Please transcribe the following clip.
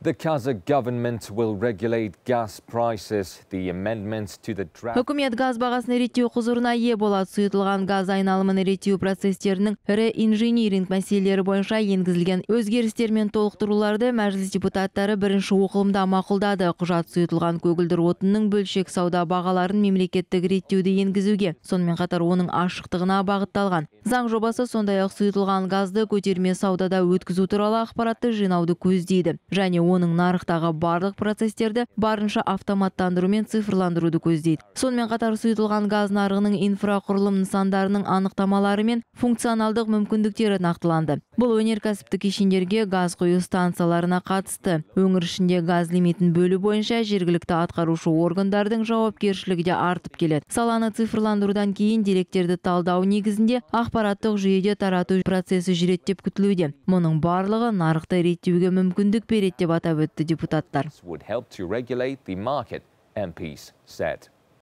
Үкімет газ бағасын реттеу құзырына е болады. Сұйытылған газ айналымын реттеу процестерінің ірі инжиниринг мәселелері бойынша енгізілген өзгерістермен толықтыруларды мәжіліс депутаттары бірінші оқылымда мақылдады Құжат сұйытылған көгілдір отынның бөлшек сауда бағаларын мемлекеттік реттеуді енгізуге, сонымен қатар оның ашықтығына бағытталған. Заң жобасы сондай-ақ сұйытылған газды көтерме саудада өткізу туралы ақпаратты жинауды көздейді. Және оның нарықтағы барлық процестерді барынша автоматтандыру мен цифрландыруды көздейді сонымен қатар сұйытылған газ нарығының инфрақұрылым нысандарының анықтамалары мен функционалдық мүмкіндіктері нақтыланды бұл өнеркәсіптік кешендерге газ құю станцияларына қатысты өңір ішінде газ лимитін бөлу бойынша жергілікті атқарушы органдардың жауапкершілігі де артып келеді саланы цифрландырудан кейін деректерді талдау негізінде ақпараттық жүйеде тарату процесі жүреді деп күтілуде мұның барлығы нарықты реттеуге мүмкіндік береді деп депутаттар. Would help to regulate the market, MPs said.